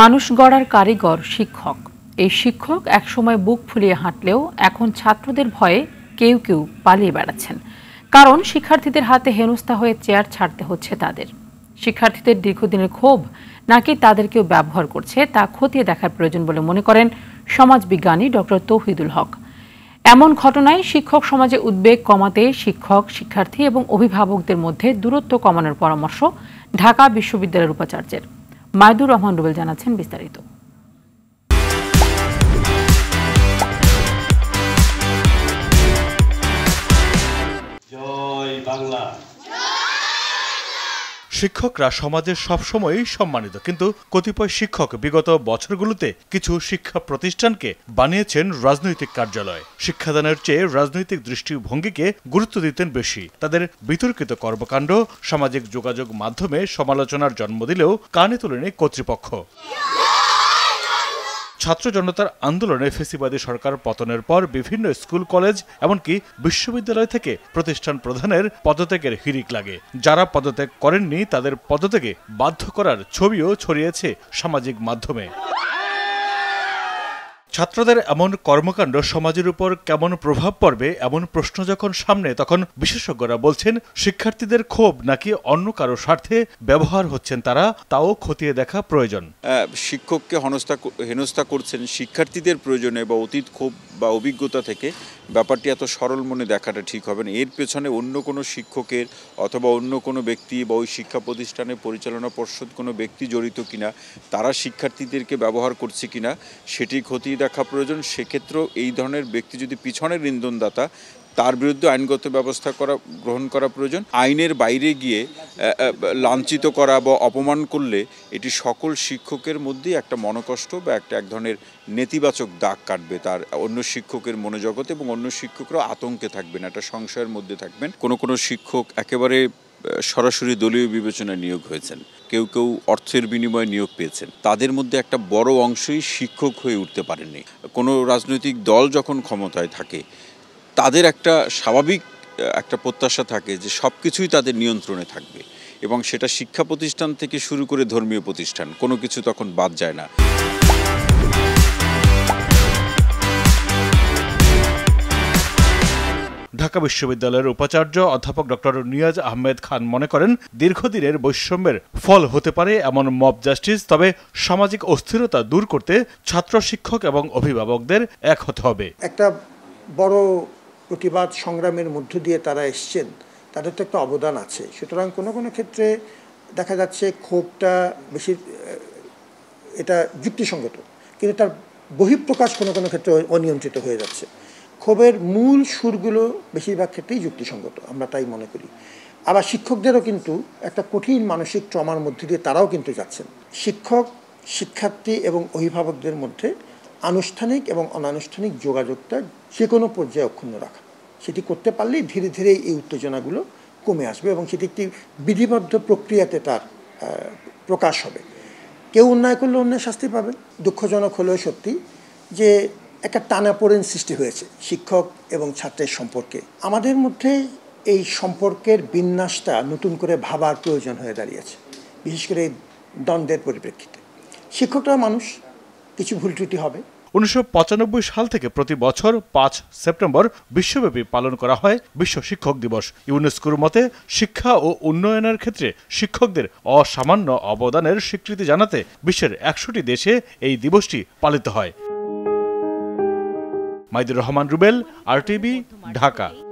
মানুষ গড়ার কারিগর শিক্ষক এই শিক্ষক একসময় বুক ফুলিয়ে হাঁটলেও এখন ছাত্রদের ভয়ে কেউ কেউ পালিয়ে বেড়াচ্ছেন কারণ শিক্ষার্থীদের হাতে হেনস্থা হয়ে চেয়ার ছাড়তে হচ্ছে তাদের শিক্ষার্থীদের দীর্ঘদিনের ক্ষোভ নাকি তাদেরকেও ব্যবহার করছে তা খতিয়ে দেখার প্রয়োজন বলে মনে করেন সমাজবিজ্ঞানী ডক্টর তৌহিদুল হক এমন ঘটনায় শিক্ষক সমাজে উদ্বেগ কমাতে শিক্ষক শিক্ষার্থী এবং অভিভাবকদের মধ্যে দূরত্ব কমানোর পরামর্শ ঢাকা বিশ্ববিদ্যালয়ের উপাচার্যের মায়দুর রহমান রুবেল জানাচ্ছেন বিস্তারিত শিক্ষকরা সমাজে সবসময়ই সম্মানিত কিন্তু কতিপয় শিক্ষক বিগত বছরগুলোতে কিছু শিক্ষা প্রতিষ্ঠানকে বানিয়েছেন রাজনৈতিক কার্যালয় শিক্ষাদানের চেয়ে রাজনৈতিক দৃষ্টিভঙ্গিকে গুরুত্ব দিতেন বেশি তাদের বিতর্কিত কর্মকাণ্ড সামাজিক যোগাযোগ মাধ্যমে সমালোচনার জন্ম দিলেও কানে তুলেনি কর্তৃপক্ষ ছাত্র জনতার আন্দোলনে ফেসিবাদী সরকার পতনের পর বিভিন্ন স্কুল কলেজ এমনকি বিশ্ববিদ্যালয় থেকে প্রতিষ্ঠান প্রধানের পদত্যাগের হিরিক লাগে যারা পদত্যাগ করেননি তাদের পদত্যাগে বাধ্য করার ছবিও ছড়িয়েছে সামাজিক মাধ্যমে ছাত্রদের এমন কর্মকাণ্ড সমাজের উপর কেমন প্রভাব পড়বে এমন প্রশ্ন যখন সামনে তখন বিশেষজ্ঞরা বলছেন শিক্ষার্থীদের ক্ষোভ নাকি অন্য কারো স্বার্থে ব্যবহার হচ্ছেন তারা তাও খতিয়ে দেখা প্রয়োজন শিক্ষককে হনস্থা হেনস্থা করছেন শিক্ষার্থীদের প্রয়োজনে বা অতীত ক্ষোভ বা অভিজ্ঞতা থেকে ব্যাপারটি এত সরল মনে দেখাটা ঠিক হবে না এর পেছনে অন্য কোনো শিক্ষকের অথবা অন্য কোনো ব্যক্তি বা ওই শিক্ষা প্রতিষ্ঠানে পরিচালনা পর্ষদ কোনো ব্যক্তি জড়িত কিনা তারা শিক্ষার্থীদেরকে ব্যবহার করছে কিনা সেটি খতিয়ে রাখা প্রয়োজন সেক্ষেত্রেও এই ধরনের ব্যক্তি যদি পিছনের ইন্ধনদাতা তার বিরুদ্ধে আইনগত ব্যবস্থা করা গ্রহণ করা প্রয়োজন আইনের বাইরে গিয়ে লাঞ্ছিত করা বা অপমান করলে এটি সকল শিক্ষকের মধ্যেই একটা মনকষ্ট বা একটা এক ধরনের নেতিবাচক দাগ কাটবে তার অন্য শিক্ষকের মনোজগতে এবং অন্য শিক্ষকরা আতঙ্কে থাকবেন একটা সংশয়ের মধ্যে থাকবেন কোনো কোনো শিক্ষক একেবারে সরাসরি দলীয় বিবেচনায় নিয়োগ হয়েছেন কেউ কেউ অর্থের বিনিময়ে নিয়োগ পেয়েছেন তাদের মধ্যে একটা বড় অংশই শিক্ষক হয়ে উঠতে পারেননি কোনো রাজনৈতিক দল যখন ক্ষমতায় থাকে তাদের একটা স্বাভাবিক একটা প্রত্যাশা থাকে যে সব কিছুই তাদের নিয়ন্ত্রণে থাকবে এবং সেটা শিক্ষা প্রতিষ্ঠান থেকে শুরু করে ধর্মীয় প্রতিষ্ঠান কোনো কিছু তখন বাদ যায় না ঢাকা বিশ্ববিদ্যালয়ের উপাচার্য অধ্যাপক ডক্টর নিয়াজ আহমেদ খান মনে করেন দীর্ঘদিনের বৈষম্যের ফল হতে পারে এমন মব জাস্টিস তবে সামাজিক অস্থিরতা দূর করতে ছাত্র শিক্ষক এবং অভিভাবকদের এক হতে হবে একটা বড় প্রতিবাদ সংগ্রামের মধ্য দিয়ে তারা এসছেন তাদের তো একটা অবদান আছে সুতরাং কোনো কোনো ক্ষেত্রে দেখা যাচ্ছে ক্ষোভটা বেশি এটা যুক্তিসঙ্গত কিন্তু তার বহিঃপ্রকাশ কোনো কোনো ক্ষেত্রে অনিয়ন্ত্রিত হয়ে যাচ্ছে ক্ষোভের মূল সুরগুলো বেশিরভাগ ক্ষেত্রেই যুক্তিসঙ্গত আমরা তাই মনে করি আবার শিক্ষকদেরও কিন্তু একটা কঠিন মানসিক ট্রমার মধ্যে দিয়ে তারাও কিন্তু যাচ্ছেন শিক্ষক শিক্ষার্থী এবং অভিভাবকদের মধ্যে আনুষ্ঠানিক এবং অনানুষ্ঠানিক যোগাযোগটা যে কোনো পর্যায়ে অক্ষুণ্ণ রাখা সেটি করতে পারলেই ধীরে ধীরে এই উত্তেজনাগুলো কমে আসবে এবং সেটি একটি বিধিবদ্ধ প্রক্রিয়াতে তার প্রকাশ হবে কেউ অন্যায় করলে অন্যের শাস্তি পাবে দুঃখজনক হলেও সত্যি যে একটা টানাপোড়েন সৃষ্টি হয়েছে শিক্ষক এবং ছাত্রের সম্পর্কে আমাদের মধ্যে এই সম্পর্কের বিন্যাসটা নতুন করে ভাবার প্রয়োজন হয়ে দাঁড়িয়েছে বিশেষ করে এই দ্বন্দ্বের পরিপ্রেক্ষিতে শিক্ষকরা মানুষ কিছু ভুল ত্রুটি হবে উনিশশো সাল থেকে প্রতি বছর পাঁচ সেপ্টেম্বর বিশ্বব্যাপী পালন করা হয় বিশ্ব শিক্ষক দিবস ইউনেস্কোর মতে শিক্ষা ও উন্নয়নের ক্ষেত্রে শিক্ষকদের অসামান্য অবদানের স্বীকৃতি জানাতে বিশ্বের একশোটি দেশে এই দিবসটি পালিত হয় মাইদুর রহমান রুবেল আরটিভি ঢাকা